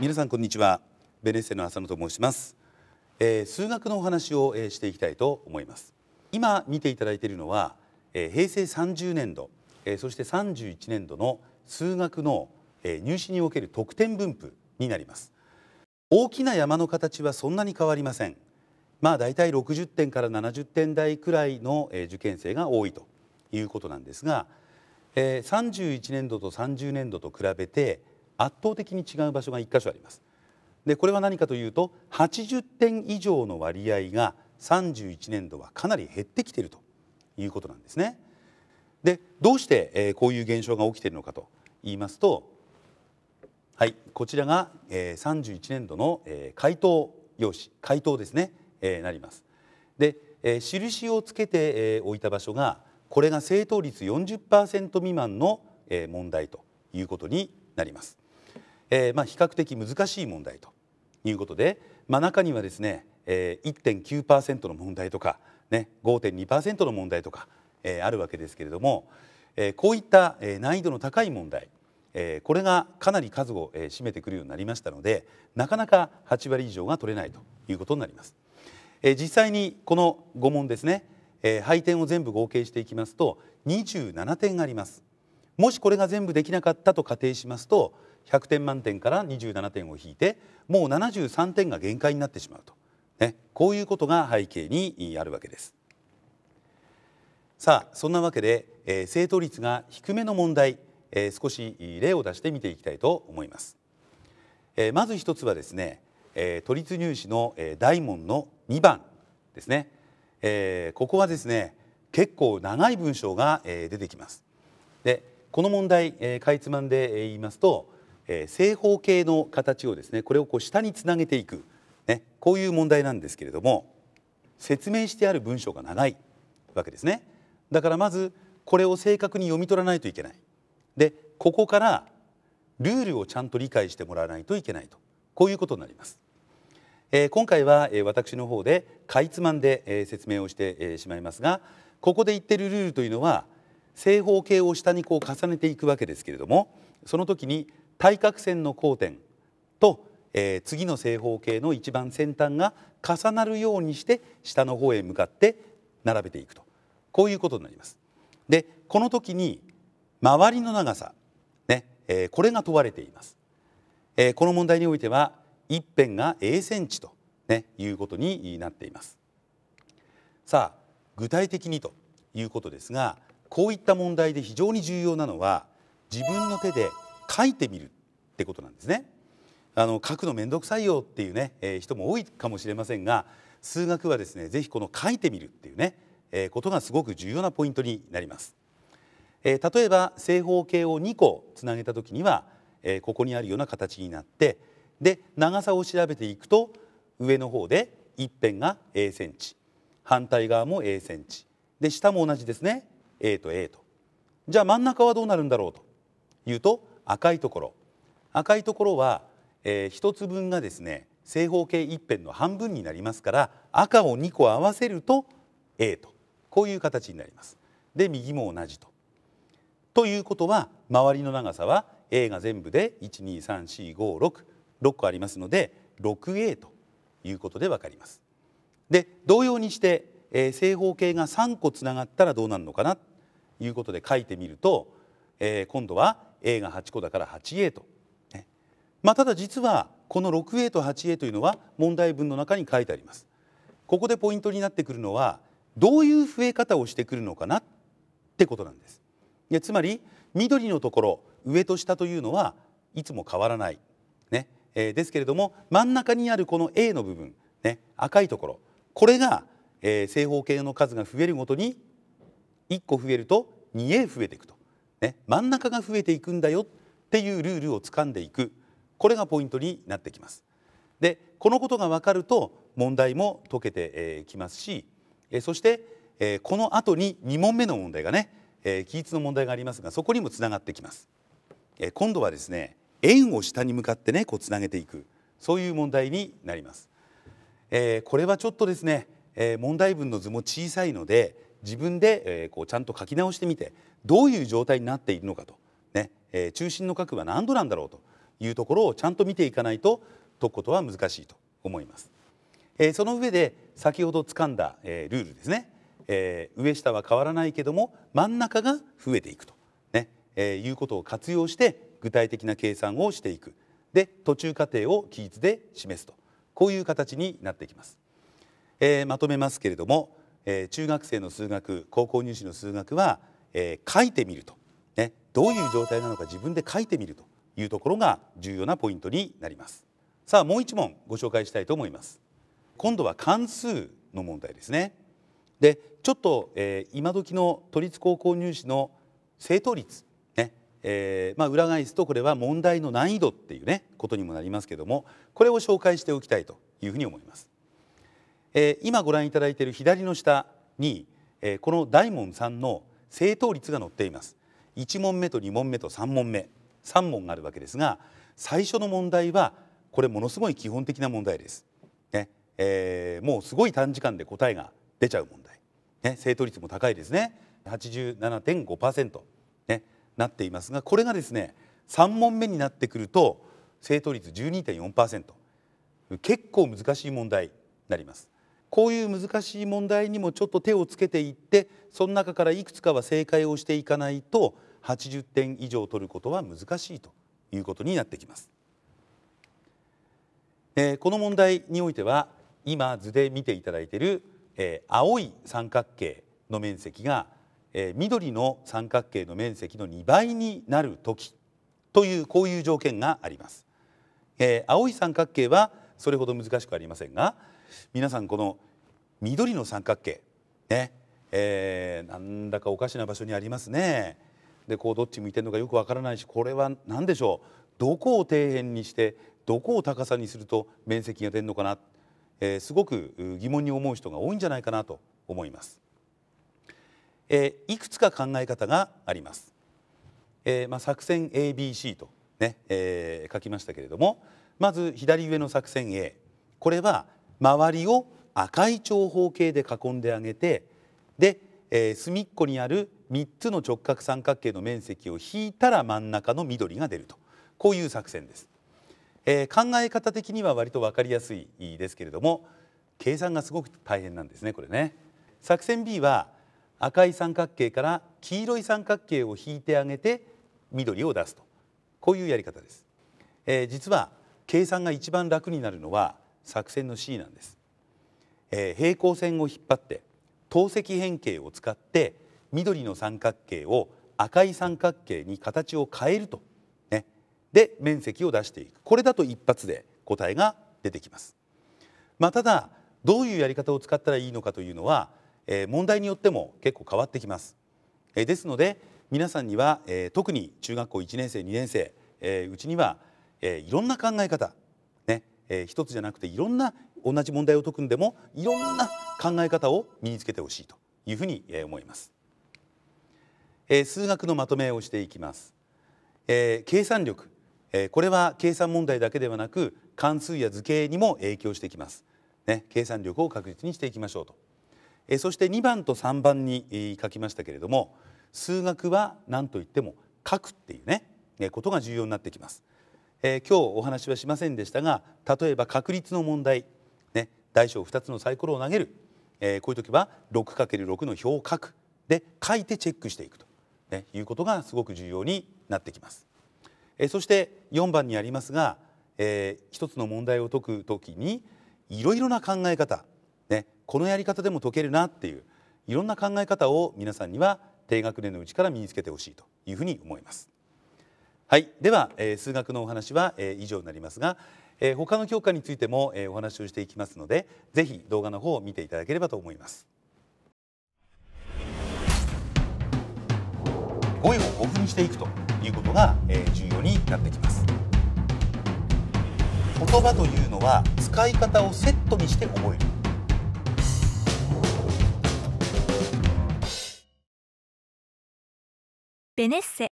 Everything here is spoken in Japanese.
皆さんこんにちはベネッセの浅野と申します、えー、数学のお話を、えー、していきたいと思います今見ていただいているのは、えー、平成30年度、えー、そして31年度の数学の、えー、入試における得点分布になります大きな山の形はそんなに変わりませんまあだいたい60点から70点台くらいの、えー、受験生が多いということなんですが、えー、31年度と30年度と比べて圧倒的に違う場所が1箇所ありますでこれは何かというと80点以上の割合が31年度はかなり減ってきているということなんですねでどうしてこういう現象が起きているのかと言いますとはいこちらが31年度の回答用紙回答ですねなりますで印をつけておいた場所がこれが正答率40%未満の問題ということになりますえー、まあ、比較的難しい問題ということで、まあ、中にはですね、えー、1.9%の問題とか、ね、5.2%の問題とか、えー、あるわけですけれども、えこういった、え難易度の高い問題、えこれがかなり数を、え占めてくるようになりましたのでなかなか8割以上が取れないということになります。え実際にこの5問ですね、え配点を全部合計していきますと27点あります。もしこれが全部できなかったと仮定しますと100点満点から27点を引いてもう73点が限界になってしまうと、ね、こういうことが背景にあるわけです。さあそんなわけで、えー、正答率が低めの問題、えー、少し例を出して見ていきたいと思います。えー、まず一つはですね、えー、都立入試の、えー、大門の2番ですね、えー、ここはですね結構長い文章が、えー、出てきます。でこの問題、えー、かいつまんで言いますとえー、正方形の形をですねこれをこう下につなげていく、ね、こういう問題なんですけれども説明してある文章が長いわけですねだからまずこれを正確に読み取らないといけないでここからルールをちゃんと理解してもらわないといけないとこういうことになります、えー、今回は、えー、私の方でかいつまんで、えー、説明をして、えー、しまいますがここで言ってるルールというのは正方形を下にこう重ねていくわけですけれどもその時に対角線の交点と、えー、次の正方形の一番先端が重なるようにして下の方へ向かって並べていくとこういうことになります。でこの時に周りの長さ、ねえー、これが問われています。えー、この問題においては一辺が A センチと、ね、いうことになっています。さあ具体的にということですがこういった問題で非常に重要なのは自分の手で書いてみるってことなんですね。あの書くの面倒くさいよっていうね、えー、人も多いかもしれませんが数学はですねぜひこの書いてみるっていうね、えー、ことがすごく重要なポイントになります。えー、例えば正方形を2個つなげた時には、えー、ここにあるような形になってで長さを調べていくと上の方で一辺が A センチ反対側も A センチで下も同じですね A と A とじゃあ真ん中はどうなるんだろうというと赤いところ赤いところは、えー、1つ分がですね正方形一辺の半分になりますから赤を2個合わせると A とこういう形になります。で右も同じと。ということは周りの長さは A が全部で123456個ありますので 6A ということで分かります。で同様にして、えー、正方形が3個つながったらどうなるのかなということで書いてみると、えー、今度は A が8個だから 8A と、ねまあ、ただ実はこの 6A と 8A というのは問題文の中に書いてあります。ここでポイントになってくるのはどういう増え方をしてくるのかなってことなんです。でつまり緑のところ上と下というのはいつも変わらない、ねえー、ですけれども真ん中にあるこの A の部分、ね、赤いところこれが、えー、正方形の数が増えるごとに1個増えると 2A 増えていくとね、真ん中が増えていくんだよっていうルールをつかんでいくこれがポイントになってきます。でこのことが分かると問題も解けて、きますし、そして、この後に2問目の問題がね、えー、の問題がありますがそこにもつながってきます。今度はですね円を下に向かってねこうつなげていくそういう問題になります。これはちょっとですね、問題文の図も小さいので自分で、えこうちゃんと書き直してみてどういう状態になっているのかと、ねえ中心の角は何度なんだろうというところをちゃんと見ていかないと解くことは難しいと思います。えその上で先ほど掴んだ、えルールですね、え上下は変わらないけども真ん中が増えていくと、ねえいうことを活用して具体的な計算をしていくで途中過程を記述で示すとこういう形になってきます、えー、まとめますけれどもえー、中学生の数学高校入試の数学は、えー、書いてみると、ね、どういう状態なのか自分で書いてみるというところが重要なポイントになりますさあもう一問ご紹介したいと思います今度は関数の問題ですねでちょっと、えー、今時の都立高校入試の正答率ね、えー、まあ、裏返すとこれは問題の難易度っていうねことにもなりますけどもこれを紹介しておきたいというふうに思いますえー、今ご覧いただいている左の下に、えー、この大門さんの正答率が載っています1問目と2問目と3問目3問があるわけですが最初の問題はこれものすごい基本的な問題です、ねえー、もうすごい短時間で答えが出ちゃう問題、ね、正答率も高いですね87.5%、ね、なっていますがこれがですね3問目になってくると正答率12.4%結構難しい問題になりますこういう難しい問題にもちょっと手をつけていってその中からいくつかは正解をしていかないと80点以上取ることは難しいということになってきます。えー、この問題においては今図で見ていただいている、えー、青い三角形の面積が、えー、緑の三角形の面積の2倍になる時というこういう条件があります。え青い三角形はそれほど難しくありませんが皆さんこの緑の三角形ねえー、なんだかおかしな場所にありますね。でこうどっち向いてるのかよくわからないしこれは何でしょうどこを底辺にしてどこを高さにすると面積が出るのかな、えー、すごく疑問に思う人が多いんじゃないかなと思います。えー、いくつか考え方があります。えー、まあ、作戦 ABC とね、えー、書きましたけれどもまず左上の作戦 A これは周りを赤い長方形で囲んであげてで、えー、隅っこにある3つの直角三角形の面積を引いたら真ん中の緑が出るとこういう作戦です、えー、考え方的には割と分かりやすいですけれども計算がすごく大変なんですねこれね作戦 B は赤い三角形から黄色い三角形を引いてあげて緑を出すとこういうやり方です、えー、実は計算が一番楽になるのは作戦の C なんです、えー、平行線を引っ張って透析変形を使って緑の三角形を赤い三角形に形を変えると、ね、で面積を出していくこれだと一発で答えが出てきます、まあ、ただどういうやり方を使ったらいいのかというのは、えー、問題によっても結構変わってきます、えー、ですので皆さんには、えー、特に中学校1年生2年生、えー、うちには、えー、いろんな考え方えー、一つじゃなくていろんな同じ問題を解くんでもいろんな考え方を身につけてほしいというふうに、えー、思います、えー、数学のまとめをしていきます、えー、計算力、えー、これは計算問題だけではなく関数や図形にも影響してきます、ね、計算力を確実にしていきましょうと、えー、そして2番と3番に、えー、書きましたけれども数学は何と言っても書くっていうねえことが重要になってきますえー、今日お話はしませんでしたが例えば確率の問題、ね、大小2つのサイコロを投げる、えー、こういう時は 6×6 の表を書くで書いてチェックしていくと、ね、いうことがすごく重要になってきます。えー、そして4番にありますが、えー、一つの問題を解く時にいろいろな考え方、ね、このやり方でも解けるなっていういろんな考え方を皆さんには低学年のうちから身につけてほしいというふうに思います。はい、では、えー、数学のお話は、えー、以上になりますが、えー、他の教科についても、えー、お話をしていきますので、ぜひ動画の方を見ていただければと思います。語彙をオフにしていくということが、えー、重要になってきます。言葉というのは使い方をセットにして覚える。ベネッセ